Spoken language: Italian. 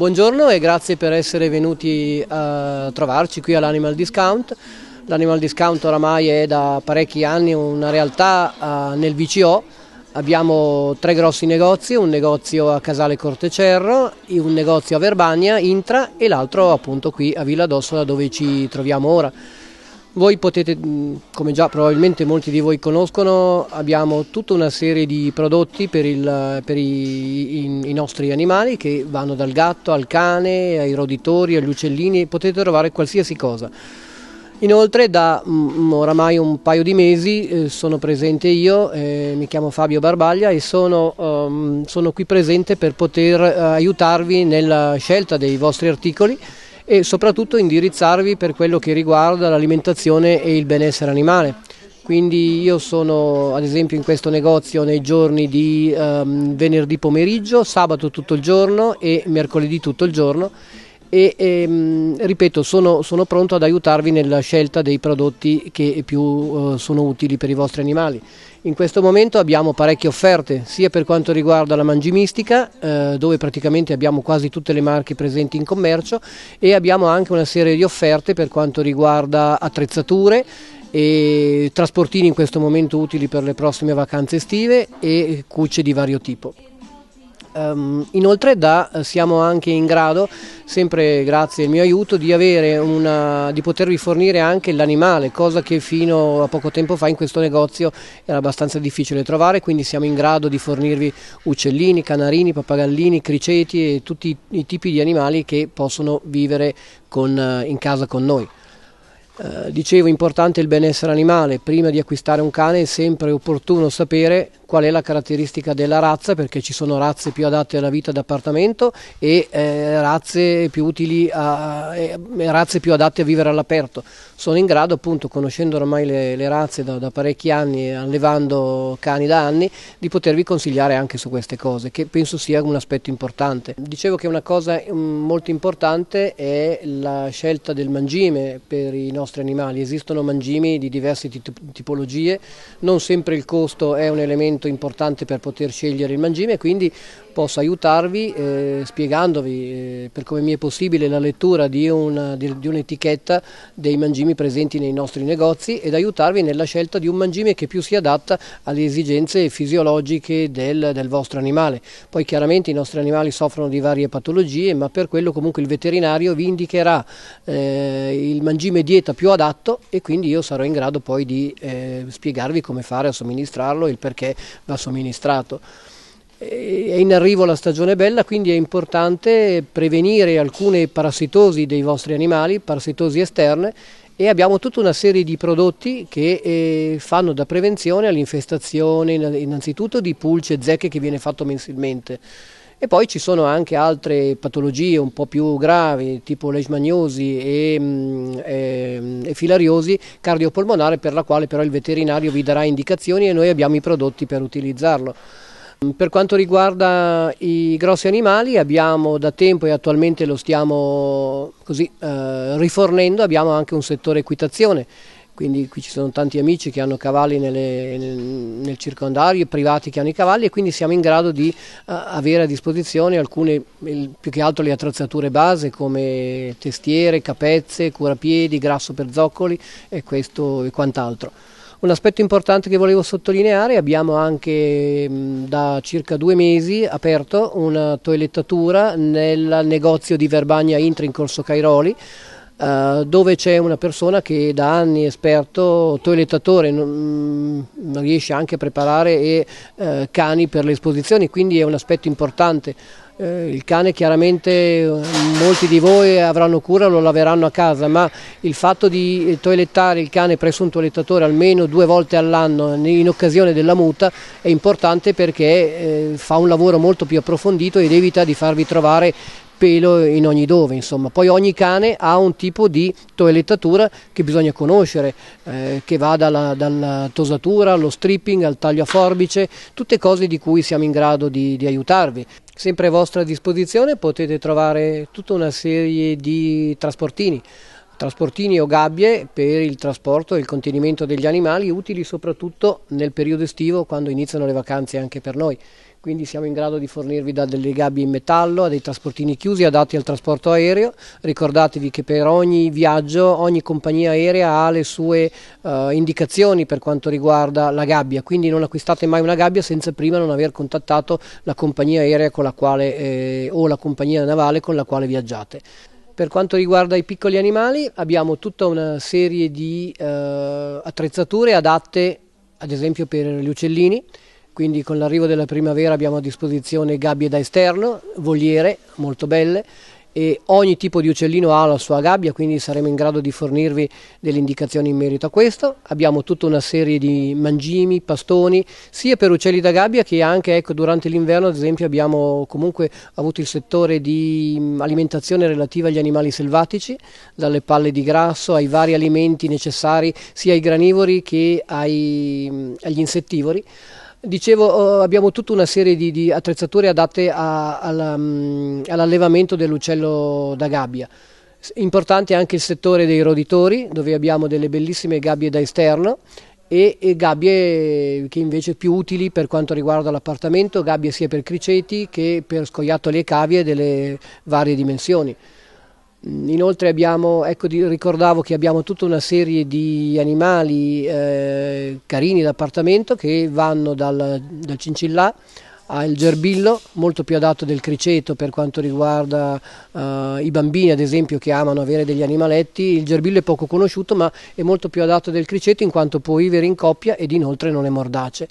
Buongiorno e grazie per essere venuti a eh, trovarci qui all'Animal Discount. L'Animal Discount oramai è da parecchi anni una realtà eh, nel VCO. Abbiamo tre grossi negozi, un negozio a Casale Cortecerro, un negozio a Verbania, Intra e l'altro appunto qui a Villa Dossola dove ci troviamo ora. Voi potete, mm, come già probabilmente molti di voi conoscono, abbiamo tutta una serie di prodotti per, il, per i, i, i, nostri animali che vanno dal gatto al cane, ai roditori, agli uccellini, potete trovare qualsiasi cosa. Inoltre da mm, oramai un paio di mesi eh, sono presente io, eh, mi chiamo Fabio Barbaglia e sono, um, sono qui presente per poter eh, aiutarvi nella scelta dei vostri articoli e soprattutto indirizzarvi per quello che riguarda l'alimentazione e il benessere animale. Quindi io sono ad esempio in questo negozio nei giorni di um, venerdì pomeriggio, sabato tutto il giorno e mercoledì tutto il giorno e ehm, ripeto sono, sono, pronto ad aiutarvi nella scelta dei prodotti che più eh, sono utili per i vostri animali. In questo momento abbiamo parecchie offerte sia per quanto riguarda la mangimistica eh, dove praticamente abbiamo quasi tutte le marche presenti in commercio e abbiamo anche una serie di offerte per quanto riguarda attrezzature e trasportini in questo momento utili per le prossime vacanze estive e cucce di vario tipo. Um, inoltre da, eh, siamo anche in grado, sempre grazie al mio aiuto, di, una, di potervi fornire anche l'animale, cosa che fino a poco tempo fa in questo negozio era abbastanza difficile trovare, quindi siamo in grado di fornirvi uccellini, canarini, pappagallini, criceti e tutti i, i tipi di animali che possono vivere con, eh, in casa con noi. Eh, dicevo importante il benessere animale, prima di acquistare un cane è sempre opportuno sapere qual è la caratteristica della razza perché ci sono razze più adatte alla vita d'appartamento e eh, razze, più a, eh, razze, più adatte a vivere all'aperto. Sono in grado appunto, conoscendo ormai le, le razze da, da, parecchi anni allevando cani da anni, di potervi consigliare anche su queste cose che penso sia un aspetto importante. Dicevo che una cosa mm, molto importante è la scelta del mangime per i nostri nostri animali. Esistono mangimi di diverse tipologie, non sempre il costo è un elemento importante per poter scegliere il mangime, quindi posso aiutarvi eh, spiegandovi eh, per come mi è possibile la lettura di, un'etichetta dei mangimi presenti nei nostri negozi ed aiutarvi nella scelta di un mangime che più si adatta alle esigenze fisiologiche del, del vostro animale. Poi chiaramente i nostri animali soffrono di varie patologie, ma per quello comunque il veterinario vi indicherà eh, il mangime dieta più adatto e quindi io sarò in grado poi di eh, spiegarvi come fare a somministrarlo e il perché va somministrato è in arrivo la stagione bella, quindi è importante prevenire alcune parassitosi dei vostri animali, parassitosi esterne, e abbiamo tutta una serie di prodotti che eh, fanno da prevenzione all'infestazione innanzitutto di pulce e zecche che viene fatto mensilmente. E poi ci sono anche altre patologie un po' più gravi, tipo leishmaniosi e, mm, e, mm, e filariosi cardiopolmonare, per la quale però il veterinario vi darà indicazioni e noi abbiamo i prodotti per utilizzarlo. Per quanto riguarda i grossi animali abbiamo da tempo e attualmente lo stiamo così, eh, rifornendo, abbiamo anche un settore equitazione quindi qui ci sono tanti amici che hanno cavalli nelle, nel, circondario, privati che hanno i cavalli e quindi siamo in grado di uh, avere a disposizione alcune, il, più che altro le attrezzature base come testiere, capezze, curapiedi, grasso per zoccoli e questo e quant'altro. Un aspetto importante che volevo sottolineare, abbiamo anche mm, da circa due mesi aperto una toilettatura nel negozio di Verbagna Intra in Corso Cairoli, eh, dove c'è una persona che da anni è esperto toilettatore, non, mm, riesce anche a preparare eh, cani per le esposizioni, quindi è un aspetto importante eh, il cane chiaramente molti di voi avranno cura, lo laveranno a casa, ma il fatto di eh, toilettare il cane presso un toilettatore almeno due volte all'anno in occasione della muta è importante perché eh, fa un lavoro molto più approfondito ed evita di farvi trovare pelo in ogni dove, insomma. Poi ogni cane ha un tipo di toelettatura che bisogna conoscere, eh, che va dalla, dalla, tosatura allo stripping, al taglio a forbice, tutte cose di cui siamo in grado di, di aiutarvi. Sempre a vostra disposizione potete trovare tutta una serie di trasportini trasportini o gabbie per il trasporto e il contenimento degli animali, utili soprattutto nel periodo estivo quando iniziano le vacanze anche per noi quindi siamo in grado di fornirvi da delle gabbie in metallo a dei trasportini chiusi adatti al trasporto aereo. Ricordatevi che per ogni viaggio ogni compagnia aerea ha le sue eh, indicazioni per quanto riguarda la gabbia, quindi non acquistate mai una gabbia senza prima non aver contattato la compagnia aerea la quale, eh, o la compagnia navale con la quale viaggiate. Per quanto riguarda i piccoli animali abbiamo tutta una serie di eh, attrezzature adatte ad esempio per gli uccellini, quindi con l'arrivo della primavera abbiamo a disposizione gabbie da esterno, voliere molto belle e ogni tipo di uccellino ha la sua gabbia, quindi saremo in grado di fornirvi delle indicazioni in merito a questo. Abbiamo tutta una serie di mangimi, pastoni, sia per uccelli da gabbia che anche ecco, durante l'inverno, ad esempio, abbiamo comunque avuto il settore di mm, alimentazione relativa agli animali selvatici, dalle palle di grasso ai vari alimenti necessari sia ai granivori che ai, mm, agli insettivori. Dicevo, oh, abbiamo tutta una serie di, di attrezzature adatte mm, all'allevamento dell'uccello da gabbia. Importante anche il settore dei roditori, dove abbiamo delle bellissime gabbie da esterno e, e gabbie che invece più utili per quanto riguarda l'appartamento, gabbie sia per criceti che per scoiattoli e cavie delle varie dimensioni. Inoltre abbiamo, ecco, ricordavo che abbiamo tutta una serie di animali eh, carini d'appartamento che vanno dal, dal cincillà al gerbillo, molto più adatto del criceto per quanto riguarda uh, i bambini ad esempio che amano avere degli animaletti, il gerbillo è poco conosciuto ma è molto più adatto del criceto in quanto può vivere in coppia ed inoltre non è mordace.